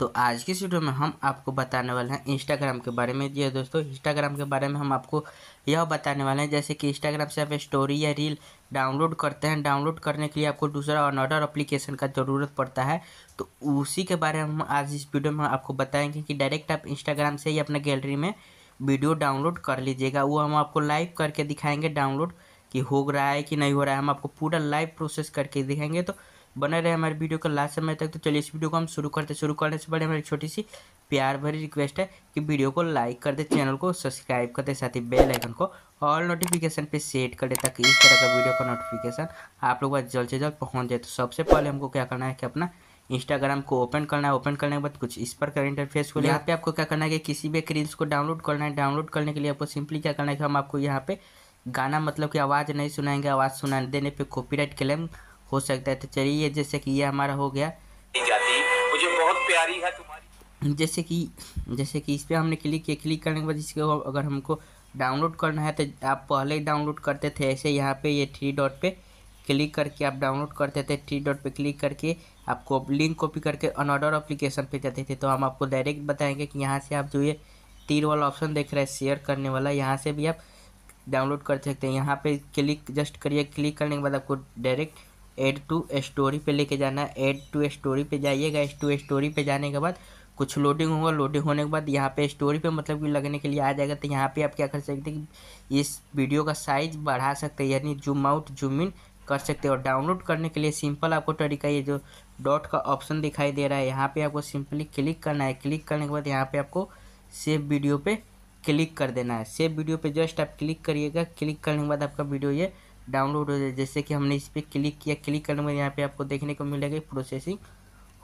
तो आज की वीडियो में हम आपको बताने वाले हैं इंस्टाग्राम के बारे में जी दोस्तों इंस्टाग्राम के बारे में हम आपको यह बताने वाले हैं जैसे कि इंस्टाग्राम से आप स्टोरी या रील डाउनलोड करते हैं डाउनलोड करने के लिए आपको दूसरा अनदर अप्लीकेशन का ज़रूरत पड़ता है तो उसी के बारे में हम आज इस वीडियो में आपको बताएंगे कि डायरेक्ट आप इंस्टाग्राम से ही अपने गैलरी में वीडियो डाउनलोड कर लीजिएगा वो हम आपको लाइव करके दिखाएंगे डाउनलोड कि हो रहा है कि नहीं हो रहा है हम आपको पूरा लाइव प्रोसेस करके दिखाएंगे तो बने रहे हमारे वीडियो का लास्ट समय तक तो चलिए इस वीडियो को हम शुरू करते शुरू करने से पहले हमारी छोटी सी प्यार भरी रिक्वेस्ट है कि वीडियो को लाइक कर दे चैनल को सब्सक्राइब कर दे साथ ही बेल आइकन को ऑल नोटिफिकेशन पे सेट कर दे ताकि इस तरह का वीडियो का नोटिफिकेशन आप लोग जल्द से जल्द पहुँच जाए तो सबसे पहले हमको क्या करना है कि अपना इंस्टाग्राम को ओपन करना है ओपन करने के बाद कुछ इस पर इंटरफेस को यहाँ पे आपको क्या करना है कि किसी भी एक रील्स को डाउनलोड करना है डाउनलोड करने के लिए आपको सिंपली क्या करना है कि हम आपको यहाँ पे गाना मतलब कि आवाज़ नहीं सुनाएंगे आवाज़ सुना देने पे कॉपीराइट क्लेम हो सकता है तो चलिए जैसे कि ये हमारा हो गया मुझे बहुत प्यारी है तुम्हारी जैसे कि जैसे कि इस पर हमने क्लिक किया क्लिक करने के बाद इसको अगर हमको डाउनलोड करना है तो आप पहले ही डाउनलोड करते थे ऐसे यहाँ पे ये थ्री डॉट पे क्लिक करके आप डाउनलोड करते थे थ्री डॉट पे क्लिक करके आपको लिंक कॉपी करके अनऑर्डर अप्लीकेशन पे जाते थे तो हम आपको डायरेक्ट बताएंगे कि यहाँ से आप जो ये तीर वाला ऑप्शन देख रहे हैं शेयर करने वाला यहाँ से भी आप डाउनलोड कर सकते हैं यहाँ पर क्लिक जस्ट करिए क्लिक करने के बाद आपको डायरेक्ट एड टू स्टोरी पे लेके जाना है एड टू स्टोरी पे जाइएगा टू स्टोरी पे जाने के बाद कुछ लोडिंग होगा लोडिंग होने के बाद यहाँ पे स्टोरी पे मतलब कि लगने के लिए आ जाएगा तो यहाँ पे आप क्या कर सकते हैं कि इस वीडियो का साइज बढ़ा सकते हैं यानी जूम आउट जूम इन कर सकते हैं और डाउनलोड करने के लिए सिंपल आपको तरीका ये जो डॉट का ऑप्शन दिखाई दे रहा है यहाँ पर आपको सिंपली क्लिक करना है क्लिक करने के बाद यहाँ पर आपको सेफ वीडियो पर क्लिक कर देना है सेफ वीडियो पर जस्ट आप क्लिक करिएगा क्लिक करने के बाद आपका वीडियो ये डाउनलोड हो जाए जैसे कि हमने इस पर क्लिक किया क्लिक करने के बाद यहाँ पे आपको देखने को मिलेगा प्रोसेसिंग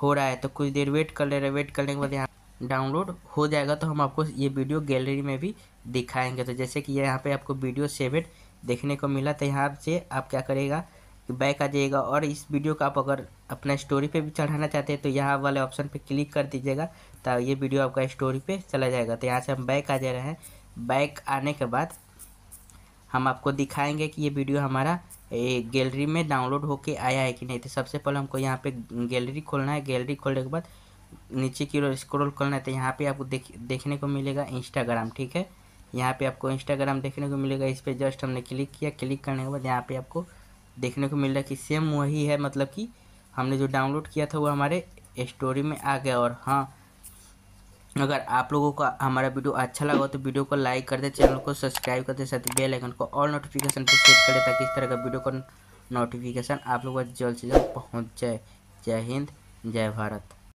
हो रहा है तो कुछ देर वेट कर ले रहे वेट करने के बाद यहाँ डाउनलोड हो जाएगा तो हम आपको ये वीडियो गैलरी में भी दिखाएंगे तो जैसे कि यहाँ पे आपको वीडियो सेवेड देखने को मिला तो यहाँ से आप क्या करेगा बैक आ जाइएगा और इस वीडियो का आप अगर अपना स्टोरी पे भी चढ़ाना चाहते हैं तो यहाँ वाले ऑप्शन पे क्लिक कर दीजिएगा तो ये वीडियो आपका स्टोरी पे चला जाएगा तो यहाँ से हम बैक आ जा रहे हैं बैक आने के बाद हम आपको दिखाएंगे कि ये वीडियो हमारा गैलरी में डाउनलोड होके आया है कि नहीं तो सबसे पहले हमको यहाँ पे गैलरी खोलना है गैलरी खोलने के बाद नीचे की ओर स्क्रॉल खोलना है तो यहाँ पे आपको देख देखने को मिलेगा इंस्टाग्राम ठीक है यहाँ पे आपको इंस्टाग्राम देखने को मिलेगा इस पर जस्ट हमने क्लिक किया क्लिक करने के बाद यहाँ पर आपको देखने को मिल रहा है कि सेम वही है मतलब कि हमने जो डाउनलोड किया था वो हमारे स्टोरी में आ गया और हाँ अगर आप लोगों का हमारा वीडियो अच्छा लगा तो वीडियो को लाइक कर दे चैनल को सब्सक्राइब कर दे साथ ही बेल आइकन को ऑल नोटिफिकेशन पर सेट करें ताकि इस तरह का वीडियो का नोटिफिकेशन आप लोगों को जल्द से जल्द पहुँच जाए जय हिंद जय भारत